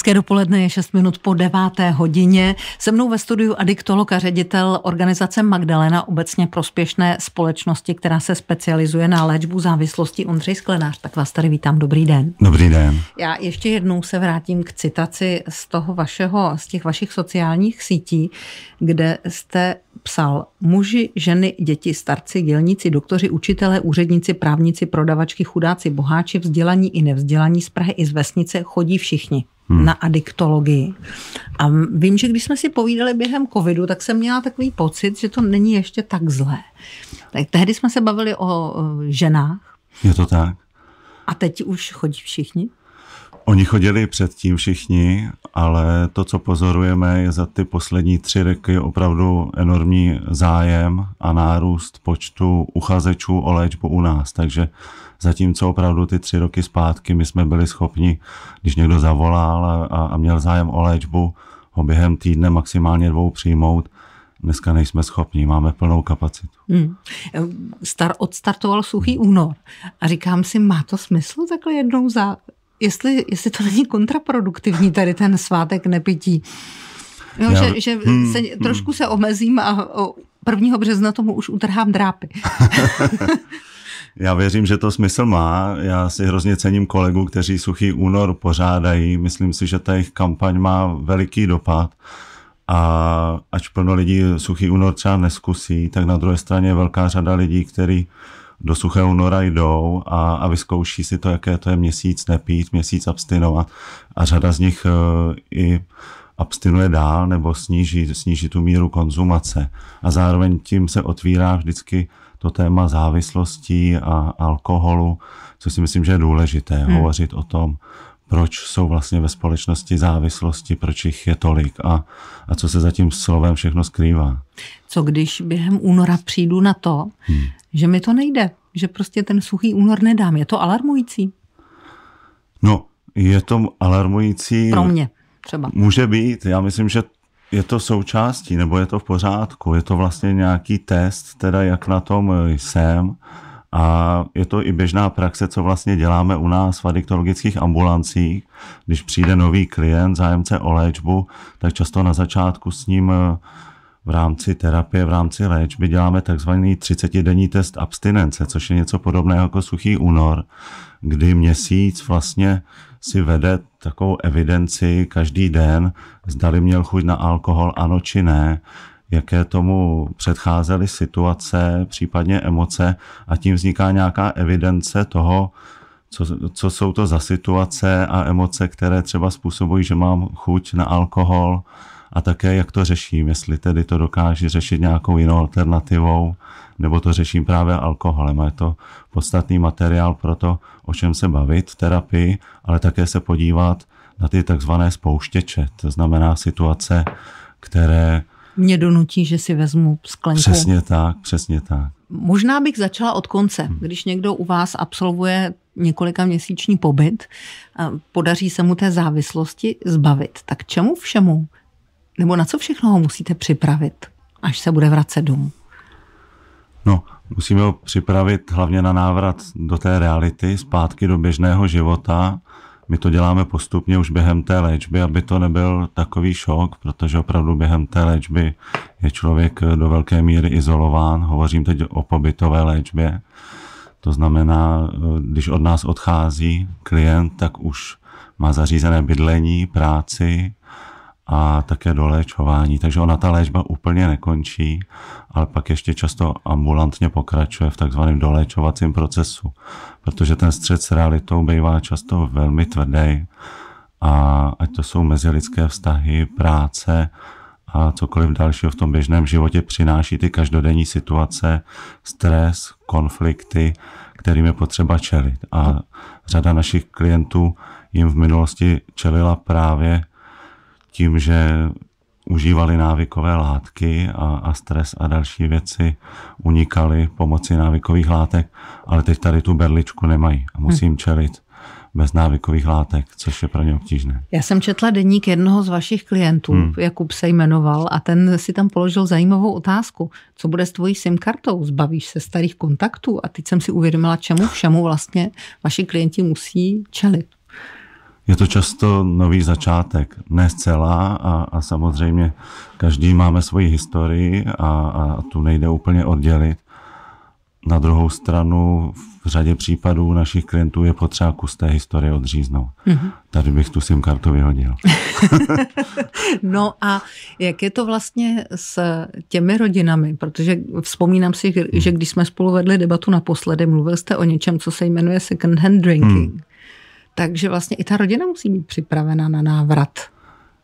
Hezké dopoledne je 6 minut po 9. hodině. Se mnou ve studiu adiktolog a ředitel organizace Magdalena obecně prospěšné společnosti, která se specializuje na léčbu závislosti Ondřej Sklenář. Tak vás tady vítám, dobrý den. Dobrý den. Já ještě jednou se vrátím k citaci z toho vašeho, z těch vašich sociálních sítí, kde jste psal muži, ženy, děti, starci, dělníci, doktoři, učitelé, úředníci, právníci, prodavačky, chudáci, boháči, vzdělaní i nevzdělaní z Prahy i z vesnice chodí všichni hmm. na adiktologii. A vím, že když jsme si povídali během covidu, tak jsem měla takový pocit, že to není ještě tak zlé. Tak tehdy jsme se bavili o ženách. Je to tak. A teď už chodí všichni? Oni chodili předtím všichni, ale to, co pozorujeme, je za ty poslední tři roky opravdu enormní zájem a nárůst počtu uchazečů o léčbu u nás. Takže zatímco opravdu ty tři roky zpátky my jsme byli schopni, když někdo zavolal a, a měl zájem o léčbu, ho během týdne maximálně dvou přijmout, dneska nejsme schopni, máme plnou kapacitu. Hmm. Star, odstartoval suchý únor a říkám si, má to smysl takhle jednou za jestli, jestli to není kontraproduktivní tady ten svátek nepití. Jo, Já, že, že hmm, se, hmm. trošku hmm. se omezím a o 1. března tomu už utrhám drápy. Já věřím, že to smysl má. Já si hrozně cením kolegů, kteří Suchý únor pořádají. Myslím si, že ta jejich kampaň má veliký dopad. A ač plno lidí Suchý únor třeba neskusí, tak na druhé straně je velká řada lidí, kteří uh, do suchého nora jdou a, a vyzkouší si to, jaké to je měsíc nepít, měsíc abstinovat. A řada z nich e, i abstinuje dál nebo sníží, sníží tu míru konzumace. A zároveň tím se otvírá vždycky to téma závislostí a alkoholu, co si myslím, že je důležité hmm. hovořit o tom, proč jsou vlastně ve společnosti závislosti, proč jich je tolik a, a co se za tím slovem všechno skrývá. Co když během února přijdu na to, hmm že mi to nejde, že prostě ten suchý únor nedám. Je to alarmující? No, je to alarmující. Pro mě třeba. Může být. Já myslím, že je to součástí, nebo je to v pořádku. Je to vlastně nějaký test, teda jak na tom jsem. A je to i běžná praxe, co vlastně děláme u nás v adiktologických ambulancích. Když přijde nový klient, zájemce o léčbu, tak často na začátku s ním v rámci terapie, v rámci léčby děláme takzvaný 30-denní test abstinence, což je něco podobného jako suchý únor, kdy měsíc vlastně si vede takovou evidenci každý den, zdali měl chuť na alkohol, ano či ne, jaké tomu předcházely situace, případně emoce a tím vzniká nějaká evidence toho, co, co jsou to za situace a emoce, které třeba způsobují, že mám chuť na alkohol, a také jak to řeším, jestli tedy to dokáže řešit nějakou jinou alternativou, nebo to řeším právě alkoholem. A je to podstatný materiál pro to, o čem se bavit v terapii, ale také se podívat na ty takzvané spouštěče, to znamená situace, které mě donutí, že si vezmu sklenku. Přesně tak, přesně tak. Možná bych začala od konce. Hmm. Když někdo u vás absolvuje několika měsíční pobyt, podaří se mu té závislosti zbavit. Tak čemu všemu nebo na co všechno ho musíte připravit, až se bude vracet domů? No, musíme ho připravit hlavně na návrat do té reality, zpátky do běžného života. My to děláme postupně už během té léčby, aby to nebyl takový šok, protože opravdu během té léčby je člověk do velké míry izolován. Hovořím teď o pobytové léčbě. To znamená, když od nás odchází klient, tak už má zařízené bydlení, práci, a také doléčování. Takže ona ta léčba úplně nekončí, ale pak ještě často ambulantně pokračuje v takzvaném doléčovacím procesu, protože ten střed s realitou bývá často velmi tvrdý a ať to jsou mezilidské vztahy, práce a cokoliv dalšího v tom běžném životě přináší ty každodenní situace, stres, konflikty, kterým je potřeba čelit. A řada našich klientů jim v minulosti čelila právě tím, že užívali návykové látky a, a stres a další věci unikali pomocí návykových látek, ale teď tady tu berličku nemají a hm. musím čelit bez návykových látek, což je pro ně obtížné. Já jsem četla deník jednoho z vašich klientů, hmm. Jakub se jmenoval, a ten si tam položil zajímavou otázku. Co bude s tvojí SIM kartou? Zbavíš se starých kontaktů? A teď jsem si uvědomila, čemu všemu vlastně vaši klienti musí čelit je to často nový začátek, ne zcela a, a samozřejmě každý máme svoji historii a, a tu nejde úplně oddělit. Na druhou stranu v řadě případů našich klientů je potřeba kus té historie odříznout. Mm-hmm. Tady bych tu SIM kartu vyhodil. no a jak je to vlastně s těmi rodinami? Protože vzpomínám si, že hmm. když jsme spolu vedli debatu naposledy, mluvil jste o něčem, co se jmenuje second hand drinking. Mm. Takže vlastně i ta rodina musí být připravena na návrat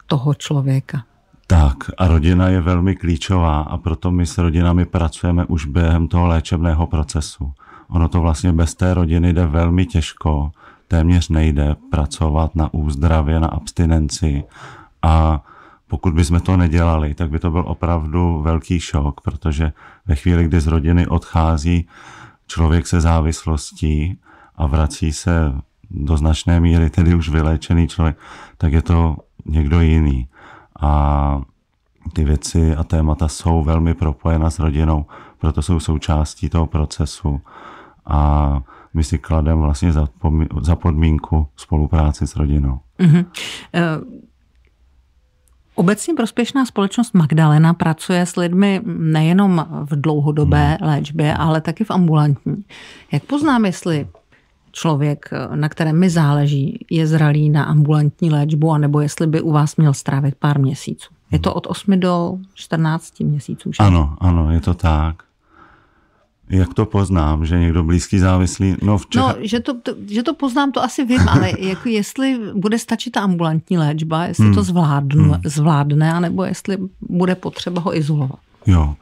toho člověka. Tak a rodina je velmi klíčová a proto my s rodinami pracujeme už během toho léčebného procesu. Ono to vlastně bez té rodiny jde velmi těžko, téměř nejde pracovat na úzdravě, na abstinenci a pokud bychom to nedělali, tak by to byl opravdu velký šok, protože ve chvíli, kdy z rodiny odchází člověk se závislostí a vrací se do značné míry tedy už vyléčený člověk, tak je to někdo jiný. A ty věci a témata jsou velmi propojena s rodinou, proto jsou součástí toho procesu. A my si klademe vlastně za, podmínku, za podmínku spolupráci s rodinou. Mm-hmm. Uh... Obecně prospěšná společnost Magdalena pracuje s lidmi nejenom v dlouhodobé hmm. léčbě, ale taky v ambulantní. Jak poznám, jestli člověk, eh, na kterém mi záleží, je zralý na ambulantní léčbu, anebo jestli by u vás měl strávit pár měsíců. Je to hmm. od 8 do 14 měsíců? Že? Ano, ano, je to tak. Jak to poznám, že někdo blízký závislý? No, v Čecha... no že, to, to, že to poznám, to asi vím, ale jako jestli bude stačit ta ambulantní léčba, jestli hmm. to zvládne, hmm. zvládne, anebo jestli bude potřeba ho izolovat. Jo,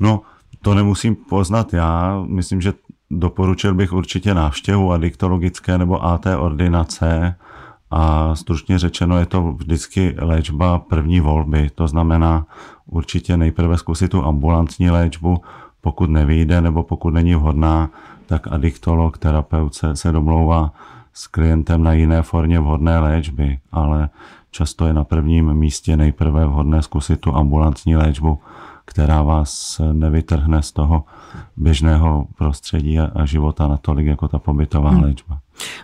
no to nemusím poznat já, myslím, že Doporučil bych určitě návštěvu adiktologické nebo AT ordinace a stručně řečeno je to vždycky léčba první volby. To znamená určitě nejprve zkusit tu ambulantní léčbu, pokud nevýjde nebo pokud není vhodná, tak adiktolog, terapeut se, se domlouvá s klientem na jiné formě vhodné léčby, ale často je na prvním místě nejprve vhodné zkusit tu ambulantní léčbu která vás nevytrhne z toho běžného prostředí a života natolik jako ta pobytová hmm. léčba.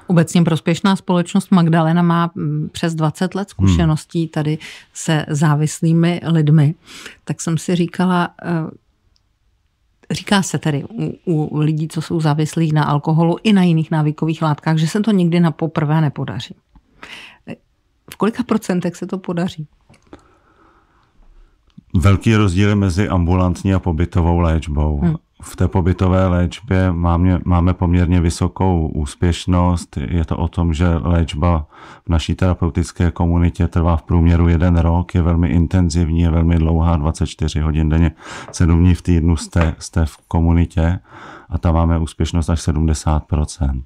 Obecně prospěšná společnost Magdalena má mm, přes 20 let hmm. zkušeností hmm. tady se závislými lidmi. Tak jsem si říkala, eh, Říká se tedy u, u lidí, co jsou závislí na alkoholu i na jiných návykových látkách, že se to nikdy na poprvé nepodaří. V kolika procentech se to podaří? velký rozdíl mezi ambulantní a pobytovou léčbou. Hmm. V té pobytové léčbě máme, máme poměrně vysokou úspěšnost. Je to o tom, že léčba v naší terapeutické komunitě trvá v průměru jeden rok, je velmi intenzivní, je velmi dlouhá, 24 hodin denně, 7 dní v týdnu jste, jste v komunitě a tam máme úspěšnost až 70%.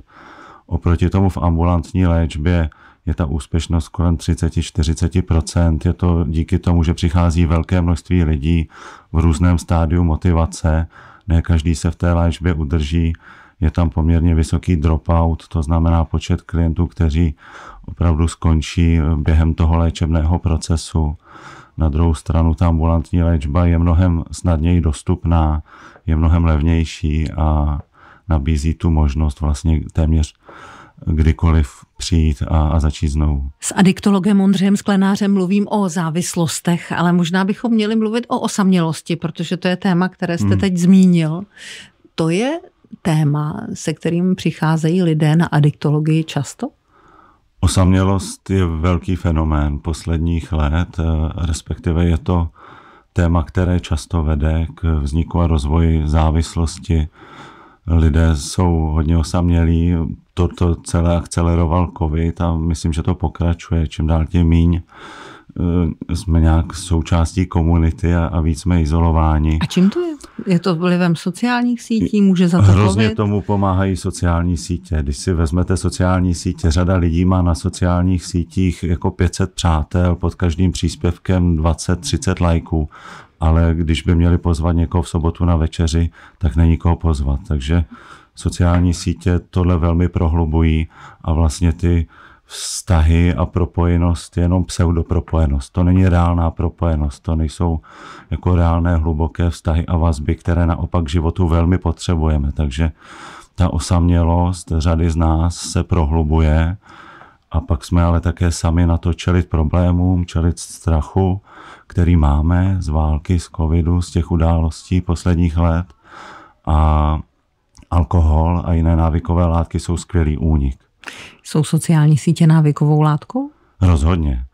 Oproti tomu v ambulantní léčbě je ta úspěšnost kolem 30-40%. Je to díky tomu, že přichází velké množství lidí v různém stádiu motivace. Ne každý se v té léčbě udrží. Je tam poměrně vysoký dropout, to znamená počet klientů, kteří opravdu skončí během toho léčebného procesu. Na druhou stranu ta ambulantní léčba je mnohem snadněji dostupná, je mnohem levnější a nabízí tu možnost vlastně téměř kdykoliv přijít a, a začít znovu. S adiktologem Ondřejem Sklenářem mluvím o závislostech, ale možná bychom měli mluvit o osamělosti, protože to je téma, které jste hmm. teď zmínil. To je téma, se kterým přicházejí lidé na adiktologii často? Osamělost je velký fenomén posledních let, eh, respektive je to téma, které často vede k vzniku a rozvoji závislosti lidé jsou hodně osamělí, to, to celé akceleroval covid a myslím, že to pokračuje čím dál tím míň. Eh, jsme nějak součástí komunity a, a víc jsme izolováni. A čím to je? Je to vlivem sociálních sítí? Může za to Hrozně COVID? tomu pomáhají sociální sítě. Když si vezmete sociální sítě, řada lidí má na sociálních sítích jako 500 přátel, pod každým příspěvkem 20-30 lajků, ale když by měli pozvat někoho v sobotu na večeři, tak není koho pozvat. Takže sociální sítě tohle velmi prohlubují a vlastně ty vztahy a propojenost je jenom pseudopropojenost. To není reálná propojenost, to nejsou jako reálné hluboké vztahy a vazby, které naopak životu velmi potřebujeme. Takže ta osamělost řady z nás se prohlubuje a pak jsme ale také sami na to čelit problémům, čelit strachu, který máme z války, z covidu, z těch událostí posledních let a alkohol a jiné návykové látky jsou skvělý únik. Jsou sociální sítě návykovou látkou? Rozhodně.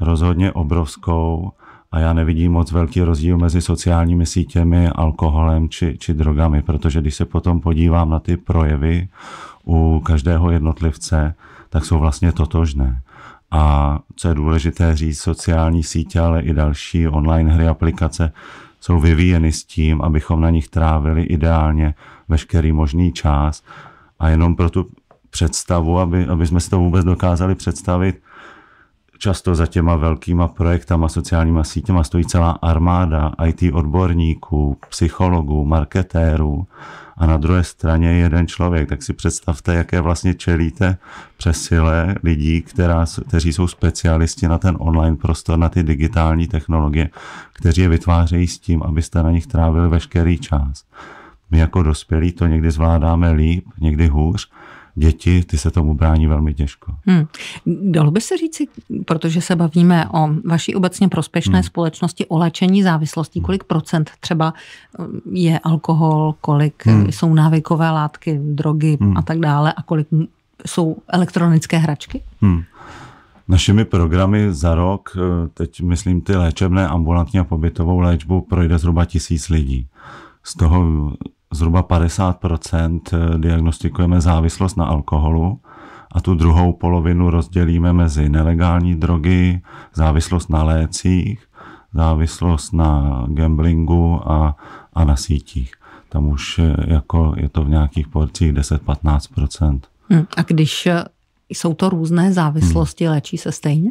Rozhodně obrovskou a já nevidím moc velký rozdíl mezi sociálními sítěmi, alkoholem či, či drogami, protože když se potom podívám na ty projevy u každého jednotlivce, tak jsou vlastně totožné. A co je důležité říct, sociální sítě, ale i další online hry, aplikace jsou vyvíjeny s tím, abychom na nich trávili ideálně veškerý možný čas a jenom pro tu představu, aby, aby jsme si to vůbec dokázali představit. Často za těma velkýma projektama, sociálníma sítěma stojí celá armáda IT odborníků, psychologů, marketérů a na druhé straně jeden člověk. Tak si představte, jaké vlastně čelíte přesile lidí, která, kteří jsou specialisti na ten online prostor, na ty digitální technologie, kteří je vytvářejí s tím, abyste na nich trávili veškerý čas. My jako dospělí to někdy zvládáme líp, někdy hůř, děti, ty se tomu brání velmi těžko. Hmm. Dalo by se říci, protože se bavíme o vaší obecně prospěšné hmm. společnosti, o léčení závislostí, hmm. kolik procent třeba eh, je alkohol, kolik eh, hmm. jsou návykové látky, drogy hmm. a tak dále a kolik jsou elektronické hračky? Hmm. Našimi programy za rok, eh, teď myslím ty léčebné, ambulantní a pobytovou léčbu, projde zhruba tisíc lidí. Z toho zhruba 50% eh, diagnostikujeme závislost na alkoholu a tu druhou polovinu rozdělíme mezi nelegální drogy, závislost na lécích, závislost na gamblingu a, a na sítích. Tam už eh, jako je to v nějakých porcích 10-15%. Hm, a když eh, jsou to různé závislosti, hmm. léčí se stejně?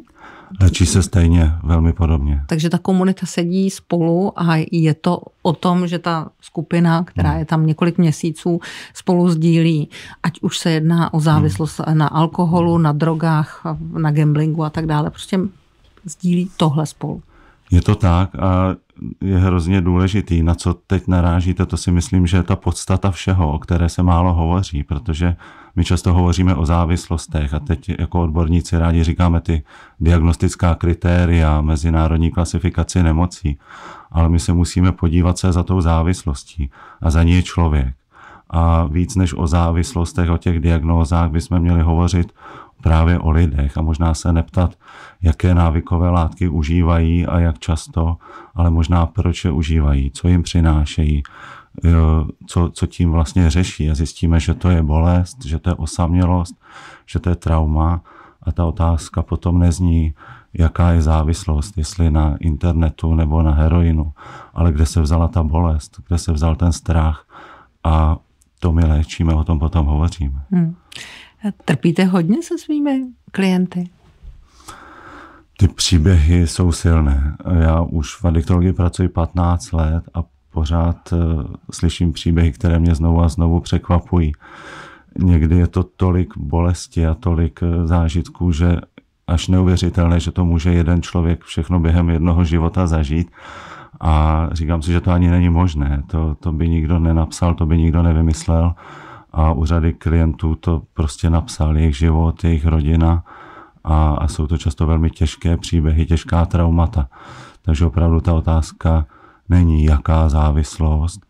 Léčí se stejně, velmi podobně. Takže ta komunita sedí spolu a je to o tom, že ta skupina, která hmm. je tam několik měsíců, spolu sdílí, ať už se jedná o závislost hmm. na alkoholu, na drogách, na gamblingu a tak dále. Prostě sdílí tohle spolu. Je to tak a je hrozně důležitý. Na co teď narážíte, to si myslím, že je ta podstata všeho, o které se málo hovoří, protože my často hovoříme o závislostech a teď jako odborníci rádi říkáme ty diagnostická kritéria, mezinárodní klasifikaci nemocí, ale my se musíme podívat se za tou závislostí a za ní je člověk. A víc než o závislostech, o těch diagnózách, bychom měli hovořit právě o lidech a možná se neptat, jaké návykové látky užívají a jak často, ale možná proč je užívají, co jim přinášejí, eh, co, co tím vlastně řeší a zjistíme, že to je bolest, že to je osamělost, že to je trauma a ta otázka potom nezní, jaká je závislost, jestli na internetu nebo na heroinu, ale kde se vzala ta bolest, kde se vzal ten strach a to my léčíme, o tom potom hovoříme. Hmm. Trpíte hodně se svými klienty? Ty příběhy jsou silné. Já už v adiktologii pracuji 15 let a pořád eh, slyším příběhy, které mě znovu a znovu překvapují. Někdy je to tolik bolesti a tolik eh, zážitků, že až neuvěřitelné, že to může jeden člověk všechno během jednoho života zažít. A říkám si, že to ani není možné. To, to by nikdo nenapsal, to by nikdo nevymyslel a u řady klientů to prostě napsal jejich život, jejich rodina a, a jsou to často velmi těžké příběhy, těžká traumata. Takže opravdu ta otázka není jaká závislost,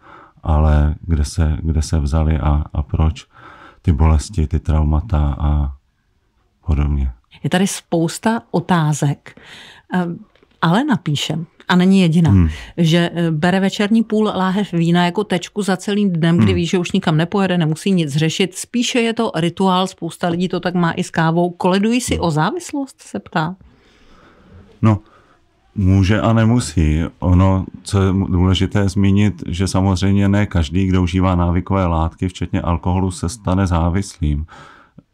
ale kde se, kde se vzali a, a proč ty bolesti, ty traumata a podobně. Je tady spousta otázek ale napíšem, a není jediná, hmm. že eh, bere večerní půl láhev vína jako tečku za celým dnem, kdy hmm. ví, že už nikam nepojede, nemusí nic řešit. Spíše je to rituál, spousta lidí to tak má i s kávou. Koledují si no. o závislost, se ptá. No, Může a nemusí. Ono, co je důležité zmínit, že samozřejmě ne každý, kdo užívá návykové látky, včetně alkoholu, se stane závislým.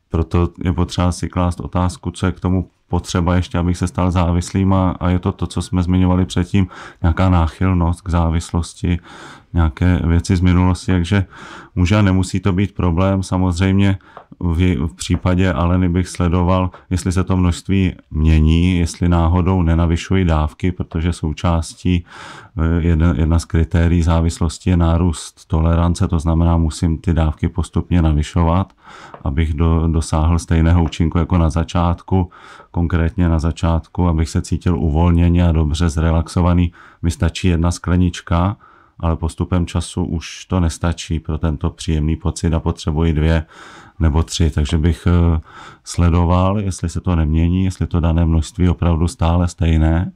Proto je potřeba si klást otázku, co je k tomu potřeba ještě, abych se stal závislým a, a je to to, co jsme zmiňovali předtím, nějaká náchylnost k závislosti, nějaké věci z minulosti, takže může a nemusí to být problém. Samozřejmě v, v případě Aleny bych sledoval, jestli se to množství mění, jestli náhodou nenavyšují dávky, protože součástí eh, jedna, jedna z kritérií závislosti je nárůst tolerance, to znamená, musím ty dávky postupně navyšovat, abych do, dosáhl stejného účinku jako na začátku, konkrétně na začátku, abych se cítil uvolněně a dobře zrelaxovaný, mi stačí jedna sklenička, ale postupem času už to nestačí pro tento příjemný pocit a potřebuji dvě nebo tři, takže bych eh, sledoval, jestli se to nemění, jestli to dané množství opravdu stále stejné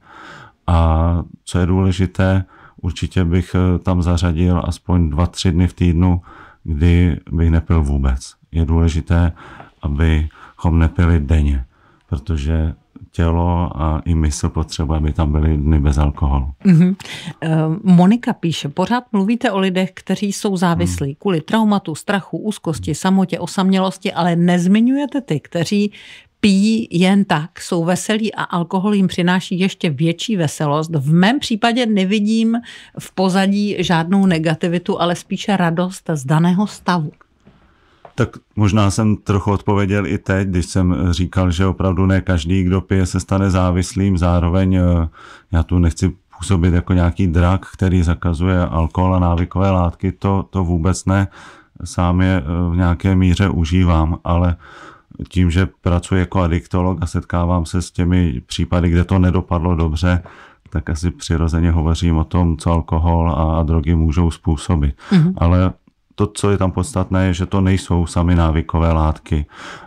a co je důležité, určitě bych eh, tam zařadil aspoň dva, tři dny v týdnu, kdy bych nepil vůbec. Je důležité, abychom nepili denně, protože tělo a i mysl potřebuje, aby tam byly dny bez alkoholu. Mm-hmm. Monika píše, pořád mluvíte o lidech, kteří jsou závislí mm. kvůli traumatu, strachu, úzkosti, samotě, osamělosti, ale nezmiňujete ty, kteří pijí jen tak, jsou veselí a alkohol jim přináší ještě větší veselost. V mém případě nevidím v pozadí žádnou negativitu, ale spíše radost z daného stavu. Tak možná jsem trochu odpověděl i teď, když jsem říkal, že opravdu ne každý, kdo pije, se stane závislým. Zároveň eh, já tu nechci působit jako nějaký drak, který zakazuje alkohol a návykové látky, to, to vůbec ne. Sám je eh, v nějaké míře užívám, ale tím, že pracuji jako adiktolog a setkávám se s těmi případy, kde to nedopadlo dobře, tak asi přirozeně hovořím o tom, co alkohol a, drogy můžou způsobit. Mm-hmm. Ale to, co je tam podstatné, je, že to nejsou sami návykové látky.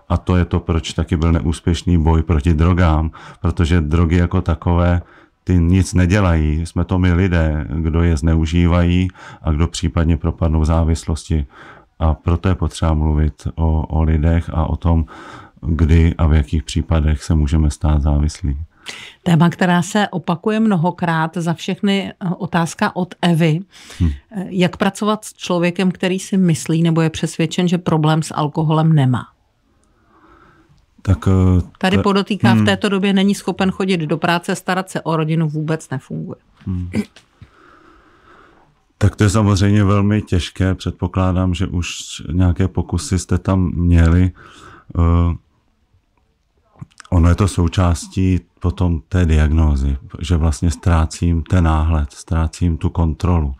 A to je to, proč taky byl neúspěšný boj proti drogám, protože drogy jako takové ty nic nedělají. Jsme to my lidé, kdo je zneužívají a kdo případně propadnou závislosti. A proto je potřeba mluvit o, o lidech a o tom, kdy a v jakých případech se můžeme stát závislí. Téma, která se opakuje mnohokrát za všechny eh, otázka od Evy. Hm. Eh, jak pracovat s člověkem, který si myslí nebo je přesvědčen, že problém s alkoholem nemá? Tak, eh, Tady ta, podotýká, v hm. této době není schopen chodit do práce, starat se o rodinu vůbec nefunguje. Hm. Tak to je samozřejmě velmi těžké. Předpokládám, že už nějaké pokusy jste tam měli. Ono je to součástí potom té diagnózy, že vlastně ztrácím ten náhled, ztrácím tu kontrolu.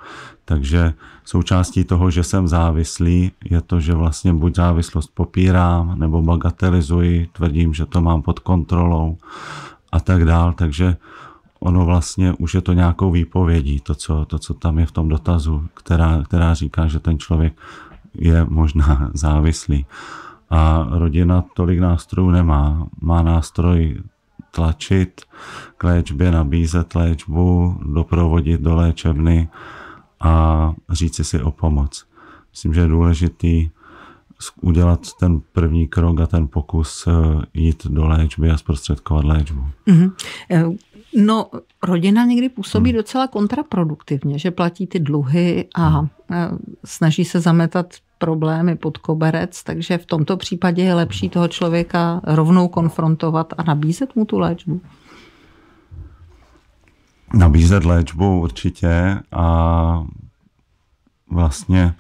Takže součástí toho, že jsem závislý, je to, že vlastně buď závislost popírám, nebo bagatelizuji, tvrdím, že to mám pod kontrolou a tak dál. Takže ono vlastně už je to nějakou výpovědí, to, co, to, co tam je v tom dotazu, která, která říká, že ten člověk je možná závislý. A rodina tolik nástrojů nemá. Má nástroj tlačit k léčbě, nabízet léčbu, doprovodit do léčebny a říci si o pomoc. Myslím, že je důležitý udělat ten první krok a ten pokus eh, jít do léčby a zprostředkovat léčbu. Mm-hmm. No, rodina někdy působí mm. docela kontraproduktivně, že platí ty dluhy a mhm. eh, snaží se zametat problémy pod koberec, takže v tomto případě je lepší toho člověka rovnou konfrontovat a nabízet mu tu léčbu. Nabízet léčbu určitě a vlastně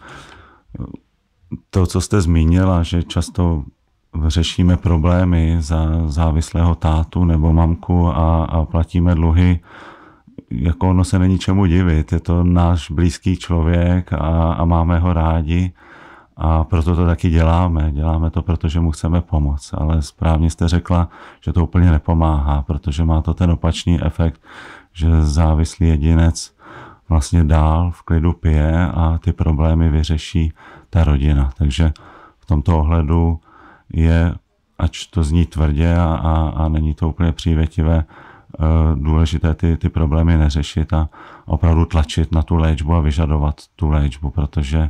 to, co jste zmínila, že často řešíme problémy za závislého tátu nebo mamku a, a platíme dluhy, jako ono se není čemu divit. Je to náš blízký člověk a, a máme ho rádi a proto to taky děláme. Děláme to, protože mu chceme pomoct. Ale správně jste řekla, že to úplně nepomáhá, protože má to ten opačný efekt, že závislý jedinec vlastně dál v klidu pije a ty problémy vyřeší ta rodina. Takže v tomto ohledu je, ač to zní tvrdě a, a, a není to úplně přívětivé, eh, důležité ty, ty problémy neřešit a opravdu tlačit na tu léčbu a vyžadovat tu léčbu, protože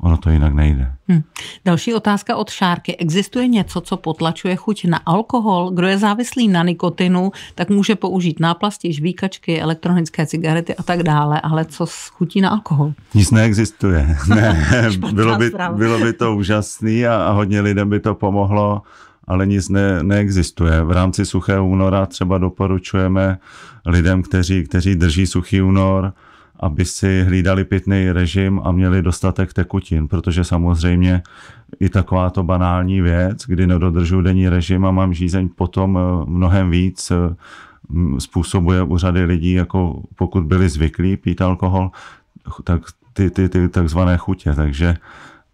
ono to jinak nejde. Hmm. Další otázka od Šárky. Existuje něco, co potlačuje chuť na alkohol? Kdo je závislý na nikotinu, tak může použít náplasti, žvíkačky, elektronické cigarety a tak dále, ale co s chutí na alkohol? Nic neexistuje. Ne. bylo, by, bylo by to úžasné a, a hodně lidem by to pomohlo, ale nic ne, neexistuje. V rámci suchého února třeba doporučujeme lidem, kteří, kteří drží suchý únor, aby si hlídali pitný režim a měli dostatek tekutin, protože samozřejmě i taková to banální věc, kdy nedodržuji denní režim a mám žízeň potom eh, mnohem víc eh, způsobuje u řady lidí, jako pokud byli zvyklí pít alkohol, tak ty, ty, ty takzvané chutě. Takže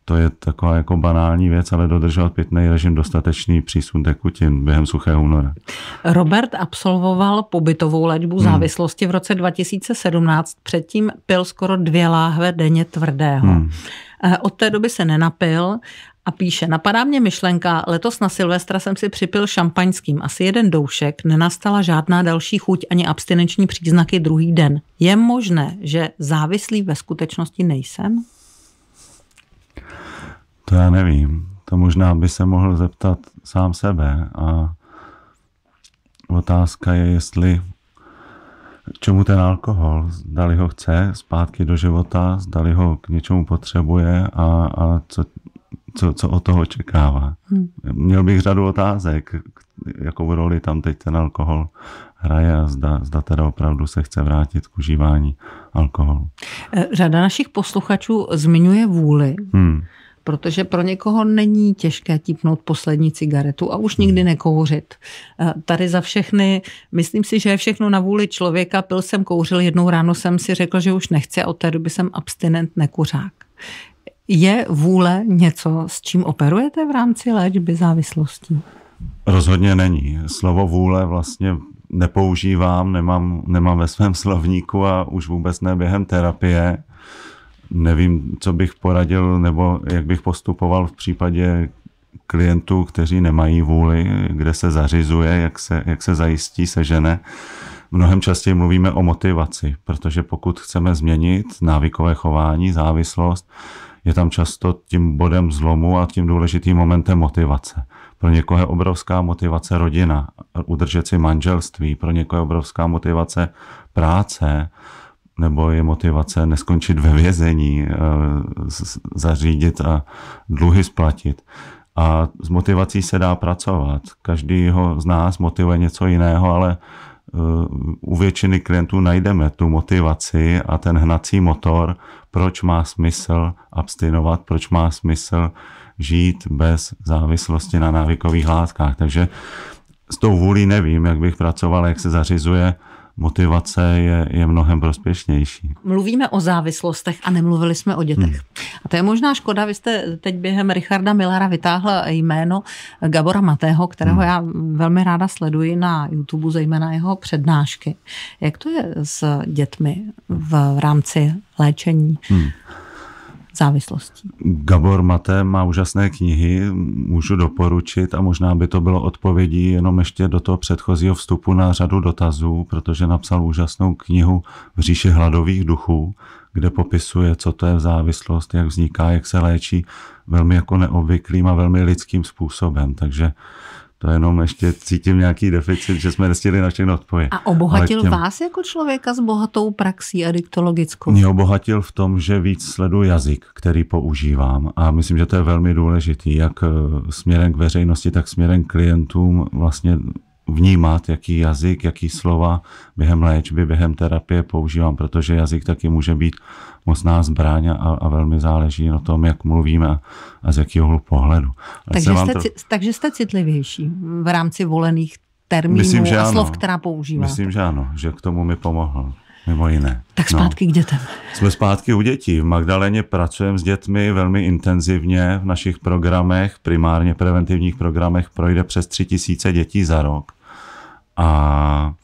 to je taková jako banální věc, ale dodržovat pitný režim dostatečný přísun tekutin během suchého února. Robert absolvoval pobytovou léčbu hmm. závislosti v roce 2017. Předtím pil skoro dvě láhve denně tvrdého. Hmm. Eh, od té doby se nenapil a píše, napadá mě myšlenka, letos na Silvestra jsem si připil šampaňským asi jeden doušek, nenastala žádná další chuť ani abstinenční příznaky druhý den. Je možné, že závislý ve skutečnosti nejsem? To já nevím. To možná by se mohl zeptat sám sebe. A otázka je, jestli čemu ten alkohol, zdali ho chce zpátky do života, zdali ho k něčemu potřebuje a, a co, co, co od toho očekává. Hmm. Měl bych řadu otázek, jakou roli tam teď ten alkohol hraje a zda, zda teda opravdu se chce vrátit k užívání alkoholu. Eh, řada našich posluchačů zmiňuje vůli. Hmm protože pro někoho není těžké tipnout poslední cigaretu a už nikdy hmm. nekouřit. Eh, tady za všechny, myslím si, že je všechno na vůli člověka. Pil jsem, kouřil, jednou ráno jsem si řekl, že už nechci a od té doby jsem abstinent nekuřák. Je vůle něco, s čím operujete v rámci léčby závislostí? Rozhodně není. Slovo vůle vlastně nepoužívám, nemám, nemám ve svém slovníku a už vůbec ne během terapie nevím, co bych poradil nebo jak bych postupoval v případě klientů, kteří nemají vůli, kde se zařizuje, jak se, jak se zajistí, sežene. Mnohem častěji mluvíme o motivaci, protože pokud chceme změnit návykové chování, závislost, je tam často tím bodem zlomu a tím důležitým momentem motivace. Pro někoho je obrovská motivace rodina, udržet si manželství, pro někoho je obrovská motivace práce, nebo je motivace neskončit ve vězení, eh, zařídit a dluhy splatit. A s motivací se dá pracovat. Každý z nás motivuje něco jiného, ale eh, u většiny klientů najdeme tu motivaci a ten hnací motor, proč má smysl abstinovat, proč má smysl žít bez závislosti na návykových látkách. Takže s tou vůlí nevím, jak bych pracoval, jak se zařizuje motivace je, je mnohem prospěšnější. Mluvíme o závislostech a nemluvili jsme o dětech. Hmm. A to je možná škoda, vy jste teď během Richarda Millara vytáhl jméno Gabora Matého, kterého hmm. já velmi ráda sleduji na YouTube, zejména jeho přednášky. Jak to je s dětmi v rámci léčení? Hmm závislostí. Gabor Mate má úžasné knihy, můžu doporučit a možná by to bylo odpovědí jenom ještě do toho předchozího vstupu na řadu dotazů, protože napsal úžasnou knihu V říši hladových duchů, kde popisuje, co to je závislost, jak vzniká, jak se léčí velmi jako neobvyklým a velmi lidským způsobem. Takže to jenom ještě cítím nějaký deficit, že jsme nestihli na všechno odpovědět. A obohatil těm... vás jako člověka s bohatou praxí a diktologickou? Mě obohatil v tom, že víc sleduji jazyk, který používám. A myslím, že to je velmi důležitý, jak eh, směrem k veřejnosti, tak směrem k klientům vlastně vnímat, jaký jazyk, jaký slova během léčby, během terapie používám, protože jazyk taky může být mocná zbraň a, a velmi záleží na tom, jak mluvíme a, a z jakého pohledu. takže jste, to... takže jste citlivější v rámci volených termínů Myslím, že a slov, ano. která používáte. Myslím, že ano, že k tomu mi pomohl. Mimo jiné. Tak no. zpátky no. k dětem. Jsme zpátky u dětí. V Magdaleně pracujeme s dětmi velmi intenzivně v našich programech, primárně preventivních programech, projde přes tři tisíce dětí za rok. A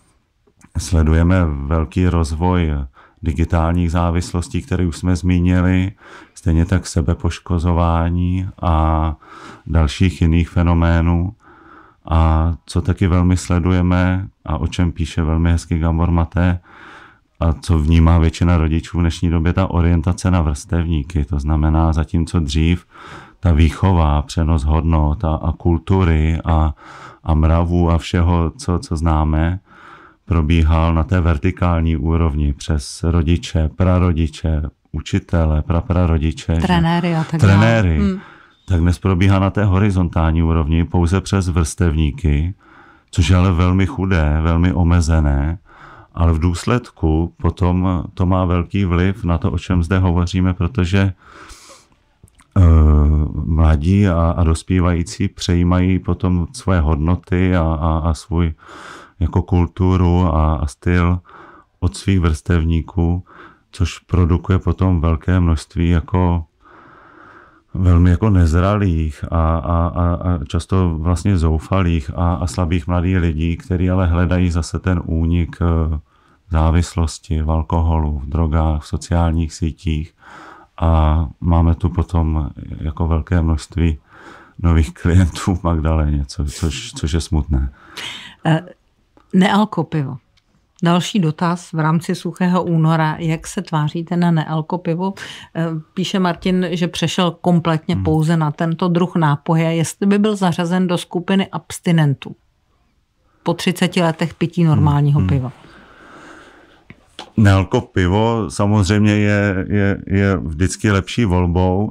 sledujeme velký rozvoj digitálních závislostí, které už jsme zmínili, stejně tak sebepoškozování a dalších jiných fenoménů. A co taky velmi sledujeme a o čem píše velmi hezky Gabor Maté, a co vnímá většina rodičů v dnešní době, ta orientace na vrstevníky. To znamená, zatímco dřív ta výchova, přenos hodnot a, a kultury a, a mravů a všeho, co, co známe, probíhal na té vertikální úrovni přes rodiče, prarodiče, učitele, praprarodiče. Trenéry a tak Trenéry. Hmm. Tak dnes probíhá na té horizontální úrovni pouze přes vrstevníky, což je ale velmi chudé, velmi omezené ale v důsledku potom to má velký vliv na to, o čem zde hovoříme, protože eh, mladí a, a dospívající přejímají potom své hodnoty a, a, a svůj jako kulturu a, a styl od svých vrstevníků, což produkuje potom velké množství jako velmi jako nezralých a, a, a, a často vlastně zoufalých a, a slabých mladých lidí, kteří ale hledají zase ten únik eh, v závislosti, v alkoholu, v drogách, v sociálních sítích a máme tu potom jako velké množství nových klientů v Magdaleně, co, což, což je smutné. E, nealkopivo. Další dotaz v rámci suchého února. Jak se tváříte na nealkopivo? E, píše Martin, že přešel kompletně hmm. pouze na tento druh nápoje. Jestli by byl zařazen do skupiny abstinentů po 30 letech pití normálního hmm. hmm. piva. Nelko pivo samozřejmě je, je, je vždycky lepší volbou.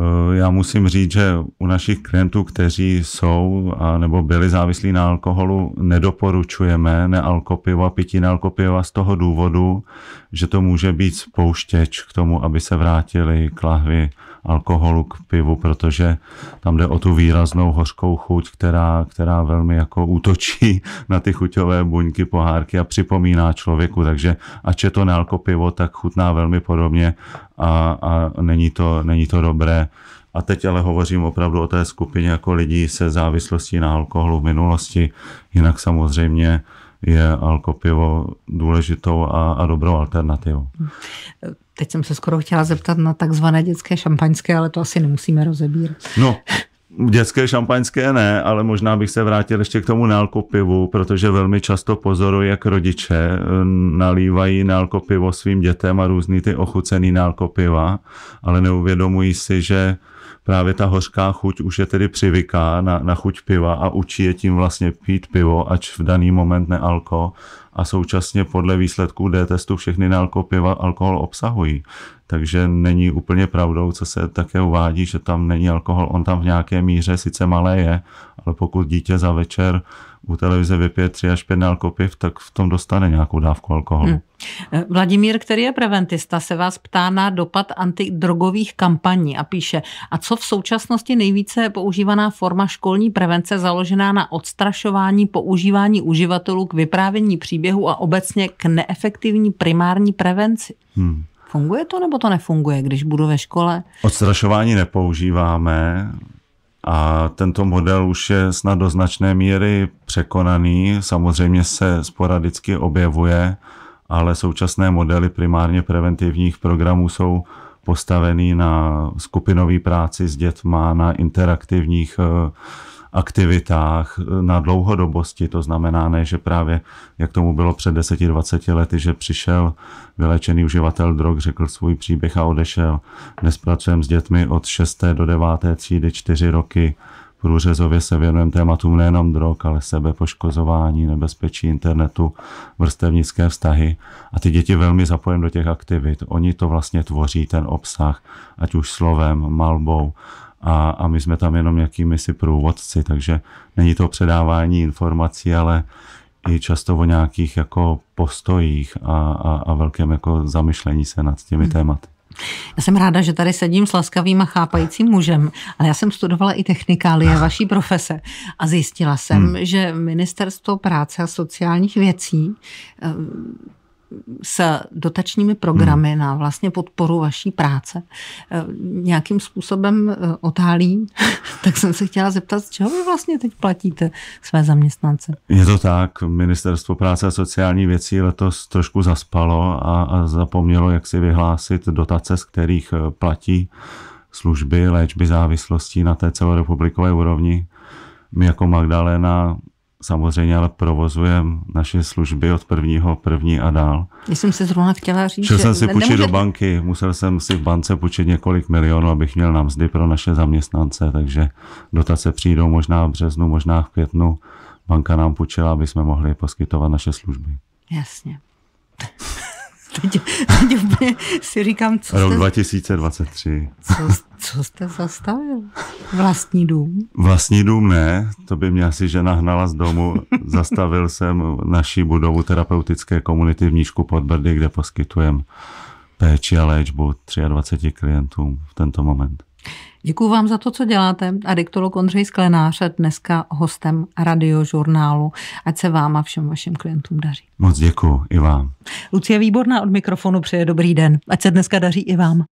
Eh, já musím říct, že u našich klientů, kteří jsou a nebo byli závislí na alkoholu, nedoporučujeme nealkopivo a pití nealkopiva z toho důvodu, že to může být spouštěč k tomu, aby se vrátili k lahvi alkoholu k pivu, protože tam jde o tu výraznou hořkou chuť, která, která velmi jako útočí na ty chuťové buňky, pohárky a připomíná člověku, takže ač je to nealko pivo, tak chutná velmi podobně a, a není, to, není to dobré. A teď ale hovořím opravdu o té skupině jako lidí se závislostí na alkoholu v minulosti, jinak samozřejmě je alkopivo důležitou a, a dobrou alternativou. Hm. Teď jsem se skoro chtěla zeptat na takzvané dětské šampaňské, ale to asi nemusíme rozebírat. No, dětské šampaňské ne, ale možná bych se vrátil ještě k tomu nálkopivu, protože velmi často pozoruji, jak rodiče eh, nalívají nálkopivo svým dětem a různý ty ochucený nálkopiva, ale neuvědomují si, že právě ta hořká chuť už je tedy přivyká na, na chuť piva a učí je tím vlastně pít pivo, ač v daný moment nealko a současně podle výsledků D testu všechny piva alkohol obsahují. Takže není úplně pravdou, co se také uvádí, že tam není alkohol. On tam v nějaké míře sice malé je, ale pokud dítě za večer u televize vypije 3 až 5 nalkopiv, tak v tom dostane nějakou dávku alkoholu. Hmm. Eh, Vladimír, který je preventista, se vás ptá na dopad antidrogových kampaní a píše, a co v současnosti nejvíce používaná forma školní prevence založená na odstrašování používání uživatelů k vyprávění příběhu a obecně k neefektivní primární prevenci? Hmm. Funguje to nebo to nefunguje, když budu ve škole? Odstrašování nepoužíváme, a tento model už je snad do značné míry překonaný, samozřejmě se sporadicky objevuje, ale současné modely primárně preventivních programů jsou postavený na skupinové práci s dětma, na interaktivních eh, aktivitách, eh, na dlouhodobosti, to znamená ne, že právě, jak tomu bylo před 10-20 lety, že přišel vylečený uživatel drog, řekl svůj příběh a odešel. Dnes pracujeme s dětmi od 6. do 9. třídy 4 roky, průřezově se věnujeme tématům nejenom drog, ale sebepoškozování, nebezpečí internetu, vrstevnické vztahy. A ty děti velmi zapojím do těch aktivit. Oni to vlastně tvoří, ten obsah, ať už slovem, malbou a, a my jsme tam jenom nějakými si průvodci, takže není to předávání informací, ale i často o nějakých jako postojích a, a, a velkém jako zamyšlení se nad těmi hmm. tématy. Já jsem ráda, že tady sedím s laskavým a chápajícím mužem, ale já jsem studovala i technikálie vaší profese a zjistila jsem, hmm. že Ministerstvo práce a sociálních věcí eh, s dotačními programy hmm. na vlastně podporu vaší práce eh, nějakým způsobem eh, otálí, tak jsem se chtěla zeptat, z čeho vy vlastně teď platíte své zaměstnance? Je to tak, Ministerstvo práce a sociální věcí letos trošku zaspalo a, a zapomnělo, jak si vyhlásit dotace, z kterých eh, platí služby léčby závislostí na té celorepublikové úrovni. My jako Magdalena samozřejmě ale provozujeme naše služby od prvního první a dál. Já jsem se zrovna chtěla říct, Šel jsem si půjčit do banky, musel jsem si v bance půjčit několik milionů, abych měl na mzdy pro naše zaměstnance, takže dotace přijdou možná v březnu, možná v květnu. Banka nám půjčila, aby jsme mohli poskytovat naše služby. Jasně teď, teď úplně si říkám, co Rok jste... 2023. Co, co jste zastavil? Vlastní dům? Vlastní dům ne, to by mě asi žena hnala z domu. Zastavil jsem naší budovu terapeutické komunity v Nížku pod Brdy, kde poskytujem péči a léčbu 23 klientům v tento moment. Děkuji vám za to, co děláte. A diktolog Ondřej Sklenář dneska hostem radiožurnálu. Ať se vám a všem vašim klientům daří. Moc děkuji i vám. Lucie Výborná od mikrofonu přeje dobrý den. Ať se dneska daří i vám.